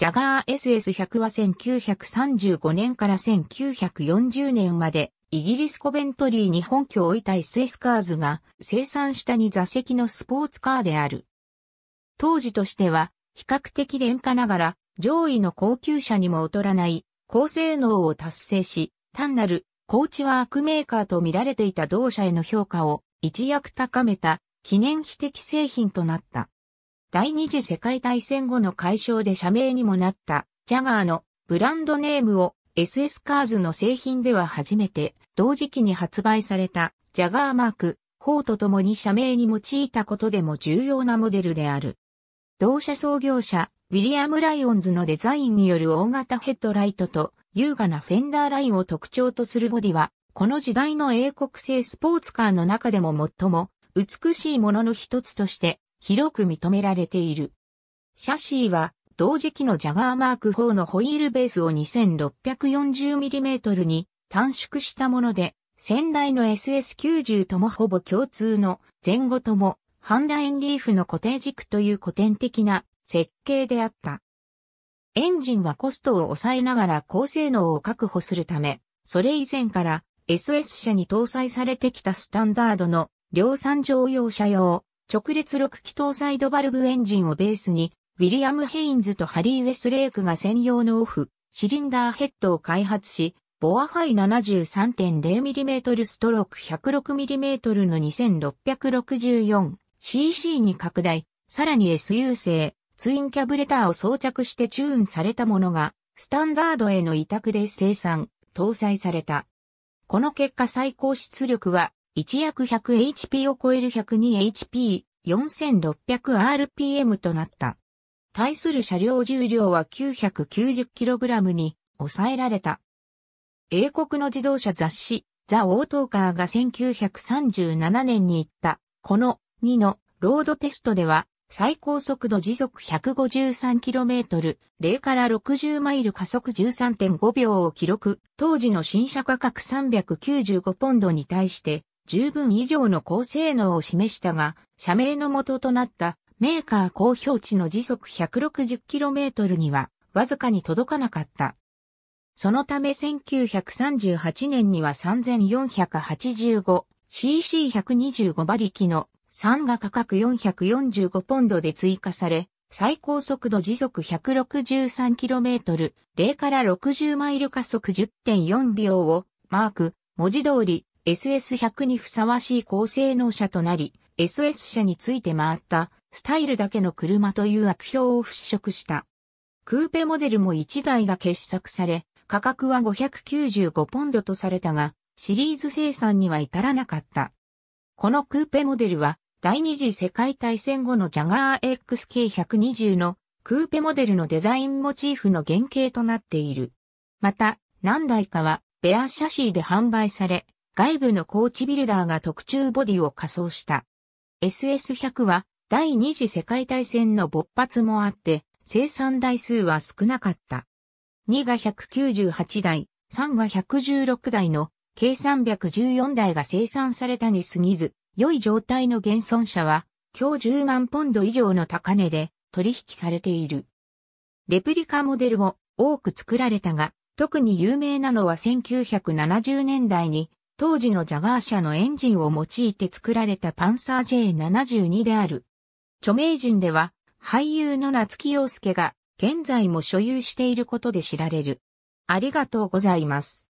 ジャガー SS100 は1935年から1940年までイギリスコベントリーに本拠を置いた SS カーズが生産した2座席のスポーツカーである。当時としては比較的廉価ながら上位の高級車にも劣らない高性能を達成し単なる高知ワークメーカーと見られていた同社への評価を一躍高めた記念碑的製品となった。第二次世界大戦後の解消で社名にもなったジャガーのブランドネームを SS カーズの製品では初めて同時期に発売されたジャガーマーク4と共に社名に用いたことでも重要なモデルである。同社創業者ウィリアム・ライオンズのデザインによる大型ヘッドライトと優雅なフェンダーラインを特徴とするボディは、この時代の英国製スポーツカーの中でも最も美しいものの一つとして広く認められている。シャシーは同時期のジャガーマーク4のホイールベースを 2640mm に短縮したもので、先代の SS90 ともほぼ共通の前後ともハンダインリーフの固定軸という古典的な設計であった。エンジンはコストを抑えながら高性能を確保するため、それ以前から SS 車に搭載されてきたスタンダードの量産乗用車用直列6気筒サイドバルブエンジンをベースに、ウィリアム・ヘインズとハリー・ウェスレイクが専用のオフ、シリンダーヘッドを開発し、ボアファイ 73.0mm ストローク 106mm の 2664cc に拡大、さらに SU 製、ツインキャブレターを装着してチューンされたものが、スタンダードへの委託で生産、搭載された。この結果最高出力は一約 100HP を超える 102HP、4600rpm となった。対する車両重量は 990kg に抑えられた。英国の自動車雑誌、ザ・オートーカーが1937年に行った、この2のロードテストでは、最高速度時速 153km、0から60マイル加速13.5秒を記録、当時の新車価格395ポンドに対して、十分以上の高性能を示したが、社名の元となったメーカー公表値の時速 160km にはわずかに届かなかった。そのため1938年には 3485cc125 馬力の3が価格445ポンドで追加され、最高速度時速 163km、0から60マイル加速10.4秒をマーク、文字通り SS100 にふさわしい高性能車となり、SS 車について回ったスタイルだけの車という悪評を払拭した。クーペモデルも1台が傑作され、価格は595ポンドとされたが、シリーズ生産には至らなかった。このクーペモデルは、第二次世界大戦後のジャガー XK120 のクーペモデルのデザインモチーフの原型となっている。また、何台かはベアシャシーで販売され、外部のコーチビルダーが特注ボディを仮装した。SS100 は第二次世界大戦の勃発もあって、生産台数は少なかった。2が198台、3が116台の計314台が生産されたに過ぎず、良い状態の現存者は、今日10万ポンド以上の高値で取引されている。レプリカモデルも多く作られたが、特に有名なのは1970年代に当時のジャガー社のエンジンを用いて作られたパンサー J72 である。著名人では、俳優の夏木陽介が現在も所有していることで知られる。ありがとうございます。